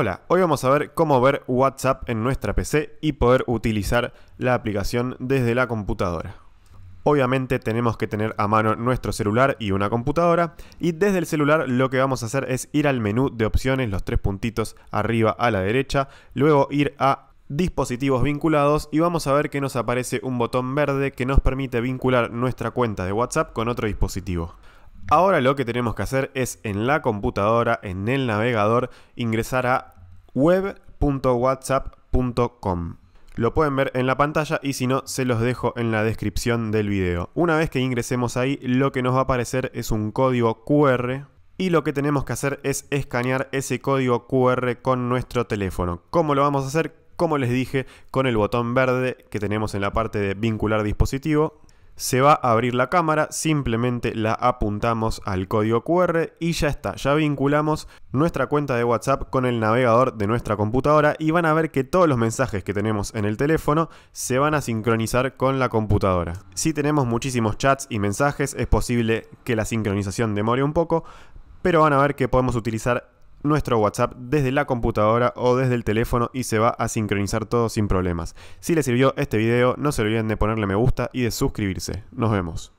Hola, hoy vamos a ver cómo ver WhatsApp en nuestra PC y poder utilizar la aplicación desde la computadora. Obviamente tenemos que tener a mano nuestro celular y una computadora y desde el celular lo que vamos a hacer es ir al menú de opciones, los tres puntitos arriba a la derecha, luego ir a dispositivos vinculados y vamos a ver que nos aparece un botón verde que nos permite vincular nuestra cuenta de WhatsApp con otro dispositivo. Ahora lo que tenemos que hacer es en la computadora, en el navegador, ingresar a web.whatsapp.com. Lo pueden ver en la pantalla y si no, se los dejo en la descripción del video. Una vez que ingresemos ahí, lo que nos va a aparecer es un código QR y lo que tenemos que hacer es escanear ese código QR con nuestro teléfono. ¿Cómo lo vamos a hacer? Como les dije, con el botón verde que tenemos en la parte de vincular dispositivo se va a abrir la cámara, simplemente la apuntamos al código QR y ya está, ya vinculamos nuestra cuenta de WhatsApp con el navegador de nuestra computadora y van a ver que todos los mensajes que tenemos en el teléfono se van a sincronizar con la computadora. Si tenemos muchísimos chats y mensajes es posible que la sincronización demore un poco, pero van a ver que podemos utilizar nuestro WhatsApp desde la computadora o desde el teléfono y se va a sincronizar todo sin problemas. Si les sirvió este video, no se olviden de ponerle me gusta y de suscribirse. Nos vemos.